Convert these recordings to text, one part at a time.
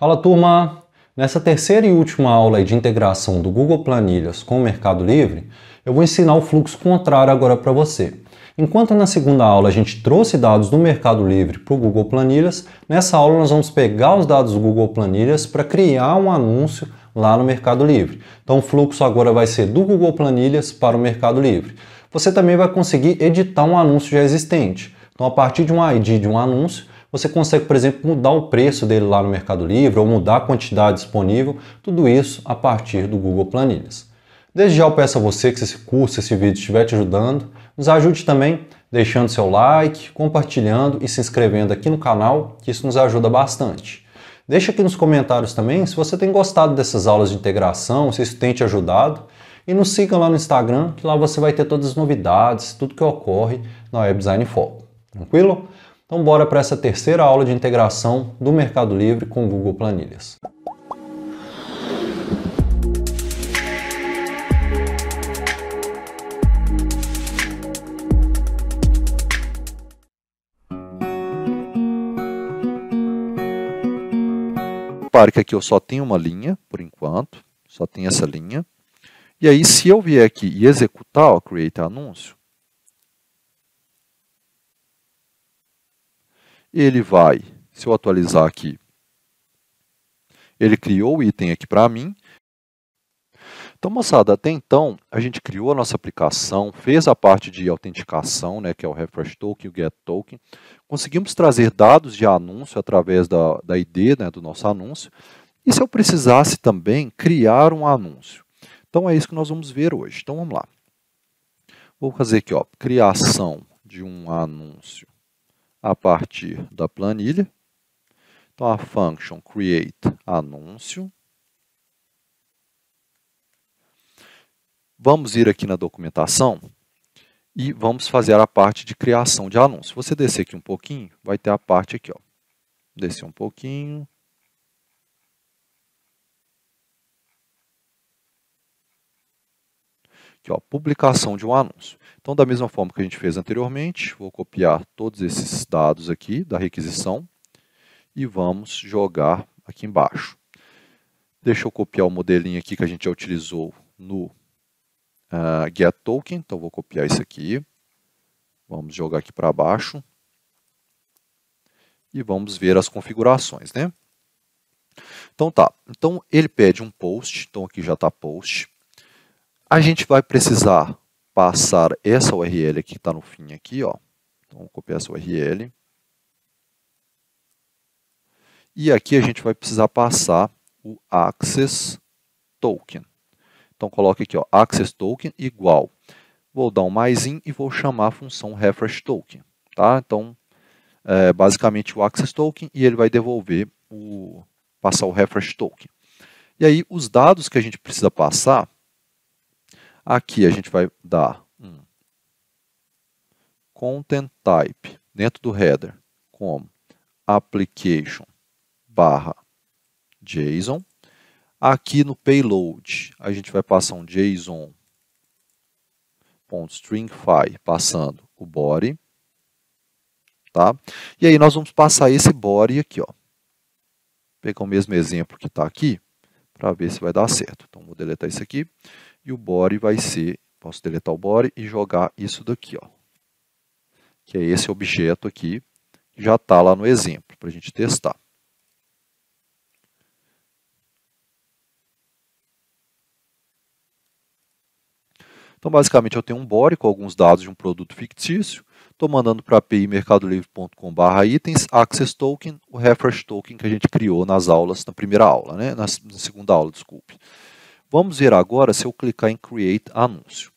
Fala turma! Nessa terceira e última aula de integração do Google Planilhas com o Mercado Livre, eu vou ensinar o fluxo contrário agora para você. Enquanto na segunda aula a gente trouxe dados do Mercado Livre para o Google Planilhas, nessa aula nós vamos pegar os dados do Google Planilhas para criar um anúncio lá no Mercado Livre. Então o fluxo agora vai ser do Google Planilhas para o Mercado Livre. Você também vai conseguir editar um anúncio já existente. Então a partir de um ID de um anúncio, você consegue, por exemplo, mudar o preço dele lá no Mercado Livre ou mudar a quantidade disponível, tudo isso a partir do Google Planilhas. Desde já eu peço a você que se esse curso, esse vídeo estiver te ajudando, nos ajude também deixando seu like, compartilhando e se inscrevendo aqui no canal, que isso nos ajuda bastante. Deixe aqui nos comentários também se você tem gostado dessas aulas de integração, se isso tem te ajudado. E nos siga lá no Instagram, que lá você vai ter todas as novidades, tudo que ocorre na Web Design Foco. Tranquilo? Então bora para essa terceira aula de integração do Mercado Livre com o Google Planilhas. Repare que aqui eu só tenho uma linha, por enquanto, só tem essa linha. E aí, se eu vier aqui e executar, o create anúncio, ele vai, se eu atualizar aqui, ele criou o item aqui para mim. Então, moçada, até então, a gente criou a nossa aplicação, fez a parte de autenticação, né, que é o Refresh Token, o Get Token. Conseguimos trazer dados de anúncio através da, da ID né, do nosso anúncio. E se eu precisasse também criar um anúncio? Então, é isso que nós vamos ver hoje. Então, vamos lá. Vou fazer aqui, ó, criação de um anúncio a partir da planilha. Então, a function create anúncio. Vamos ir aqui na documentação e vamos fazer a parte de criação de anúncio. Você descer aqui um pouquinho, vai ter a parte aqui, ó. Descer um pouquinho, Aqui, ó, publicação de um anúncio. Então, da mesma forma que a gente fez anteriormente, vou copiar todos esses dados aqui da requisição e vamos jogar aqui embaixo. Deixa eu copiar o modelinho aqui que a gente já utilizou no uh, Get Token, então vou copiar isso aqui. Vamos jogar aqui para baixo. E vamos ver as configurações, né? Então tá, então ele pede um post, então aqui já está post. A gente vai precisar passar essa URL que está no fim aqui, ó. Então, copiar essa URL. E aqui a gente vai precisar passar o access token. Então, coloque aqui, ó, access token igual. Vou dar um mais e vou chamar a função refresh token. Tá? Então, é basicamente o access token e ele vai devolver o passar o refresh token. E aí, os dados que a gente precisa passar Aqui a gente vai dar um content type dentro do header como application barra JSON. Aqui no payload a gente vai passar um JSON.stringify passando o body. Tá? E aí nós vamos passar esse body aqui. Ó. Vou pegar o mesmo exemplo que está aqui para ver se vai dar certo. Então vou deletar é isso aqui. E o body vai ser, posso deletar o body e jogar isso daqui, ó, que é esse objeto aqui, já está lá no exemplo, para a gente testar. Então, basicamente, eu tenho um body com alguns dados de um produto fictício, estou mandando para a API mercadolivre.com.br itens, access token, o refresh token que a gente criou nas aulas, na primeira aula, né? na segunda aula, desculpe. Vamos ver agora se eu clicar em Create Anúncio.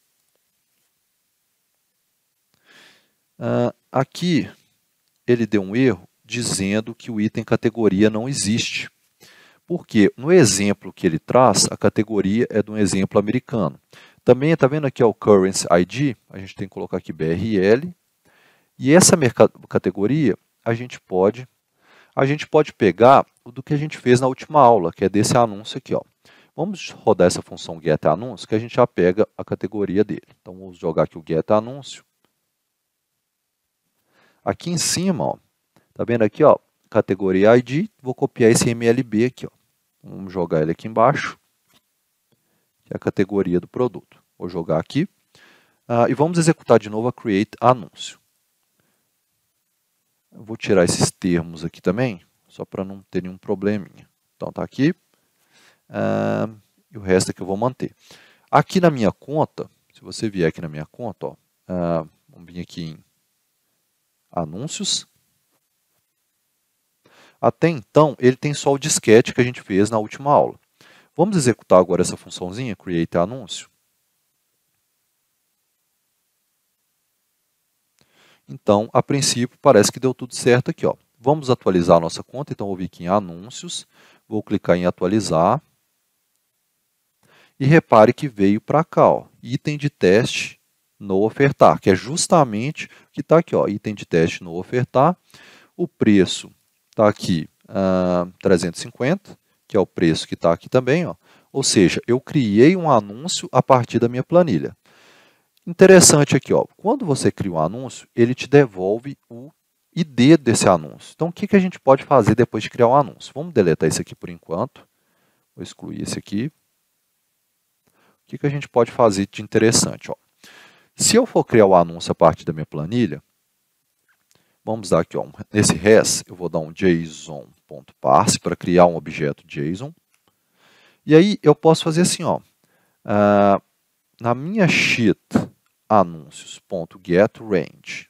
Uh, aqui ele deu um erro dizendo que o item categoria não existe. Porque no exemplo que ele traz, a categoria é de um exemplo americano. Também está vendo aqui o Currency ID, a gente tem que colocar aqui BRL. E essa categoria a gente pode a gente pode pegar do que a gente fez na última aula, que é desse anúncio aqui. Ó. Vamos rodar essa função getAnúncio, que a gente já pega a categoria dele. Então, vamos jogar aqui o getAnúncio. Aqui em cima, ó, tá vendo aqui, ó, categoria ID, vou copiar esse MLB aqui, ó. Vamos jogar ele aqui embaixo, que é a categoria do produto. Vou jogar aqui. Ah, e vamos executar de novo a create anúncio. Eu vou tirar esses termos aqui também, só para não ter nenhum probleminha. Então, tá aqui. Uh, e o resto é que eu vou manter. Aqui na minha conta, se você vier aqui na minha conta, ó, uh, vamos vir aqui em anúncios. Até então, ele tem só o disquete que a gente fez na última aula. Vamos executar agora essa funçãozinha, create anúncio. Então, a princípio, parece que deu tudo certo aqui. Ó. Vamos atualizar a nossa conta, então vou vir aqui em anúncios, vou clicar em atualizar. E repare que veio para cá, ó, item de teste no ofertar, que é justamente o que está aqui, ó, item de teste no ofertar. O preço está aqui uh, ah, 350, que é o preço que está aqui também. Ó. Ou seja, eu criei um anúncio a partir da minha planilha. Interessante aqui, ó, quando você cria um anúncio, ele te devolve o ID desse anúncio. Então, o que, que a gente pode fazer depois de criar um anúncio? Vamos deletar isso aqui por enquanto. Vou excluir esse aqui. O que, que a gente pode fazer de interessante? Ó? Se eu for criar o anúncio a partir da minha planilha, vamos dar aqui, ó, nesse res, eu vou dar um json.parse para criar um objeto JSON. E aí eu posso fazer assim, ó, uh, na minha sheet anúncios.getRange,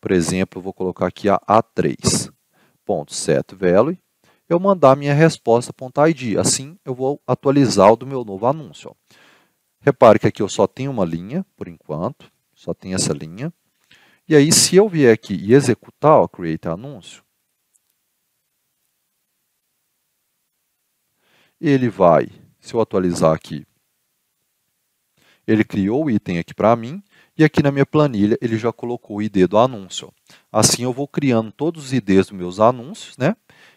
por exemplo, eu vou colocar aqui a A3.setValue, eu mandar a minha resposta.id. Assim, eu vou atualizar o do meu novo anúncio. Ó. Repare que aqui eu só tenho uma linha, por enquanto, só tem essa linha. E aí, se eu vier aqui e executar o create anúncio, ele vai, se eu atualizar aqui, ele criou o item aqui para mim, e aqui na minha planilha ele já colocou o ID do anúncio. Assim eu vou criando todos os IDs dos meus anúncios, né?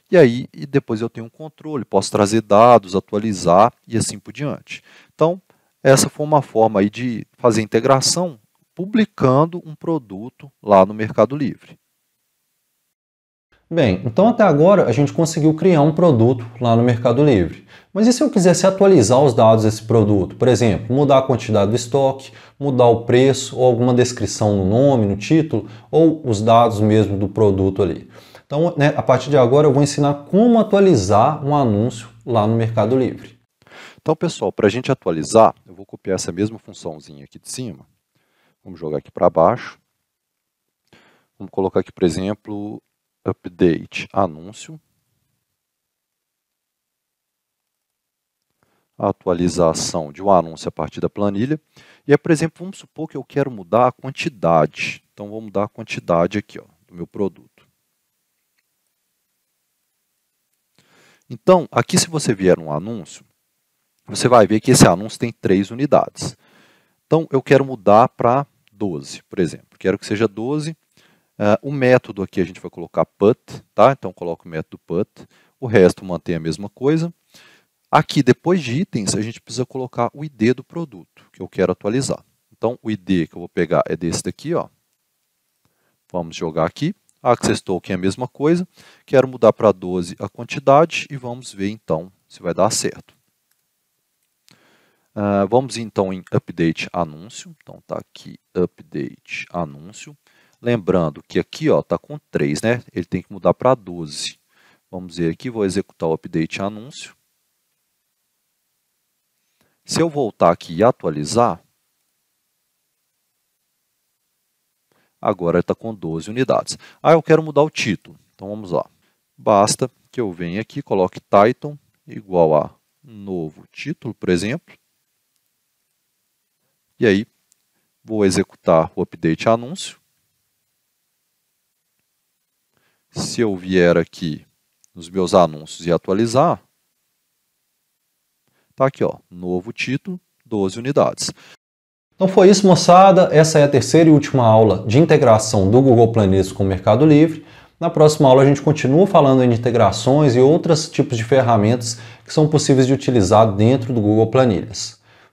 E aí e depois eu tenho um controle, posso trazer dados, atualizar e assim por diante. Então, essa foi uma forma aí de fazer integração publicando um produto lá no Mercado Livre. Bem, então até agora a gente conseguiu criar um produto lá no Mercado Livre. Mas e se eu quisesse atualizar os dados desse produto? Por exemplo, mudar a quantidade do estoque, mudar o preço ou alguma descrição no nome, no título ou os dados mesmo do produto ali. Então, né, a partir de agora eu vou ensinar como atualizar um anúncio lá no Mercado Livre. Então, pessoal, para a gente atualizar, eu vou copiar essa mesma funçãozinha aqui de cima. Vamos jogar aqui para baixo. Vamos colocar aqui, por exemplo, update anúncio. atualização de um anúncio a partir da planilha. E por exemplo, vamos supor que eu quero mudar a quantidade. Então, vou mudar a quantidade aqui ó, do meu produto. Então, aqui se você vier um anúncio, você vai ver que esse anúncio tem três unidades. Então, eu quero mudar para 12, por exemplo. Quero que seja 12. Uh, é, o método aqui a gente vai colocar put, tá? Então, coloco o método put. O resto mantém a mesma coisa. Aqui, depois de itens, a gente precisa colocar o ID do produto que eu quero atualizar. Então, o ID que eu vou pegar é desse daqui, ó. Vamos jogar aqui. Access Token é a mesma coisa. Quero mudar para 12 a quantidade e vamos ver, então, se vai dar certo. Uh, vamos então em update anúncio. Então tá aqui update anúncio. Lembrando que aqui ó tá com 3, né? Ele tem que mudar para 12. Vamos ver aqui, vou executar o update anúncio. Se eu voltar aqui e atualizar, agora está com 12 unidades. Ah, eu quero mudar o título. Então vamos lá. Basta que eu venha aqui, coloque Titan igual a novo título, por exemplo. E aí, vou executar o update anúncio. Se eu vier aqui nos meus anúncios e atualizar, tá aqui, ó, novo título, 12 unidades. Então foi isso, moçada. Essa é a terceira e última aula de integração do Google Planilhas com o Mercado Livre. Na próxima aula a gente continua falando de integrações e outros tipos de ferramentas que são possíveis de utilizar dentro do Google Planilhas.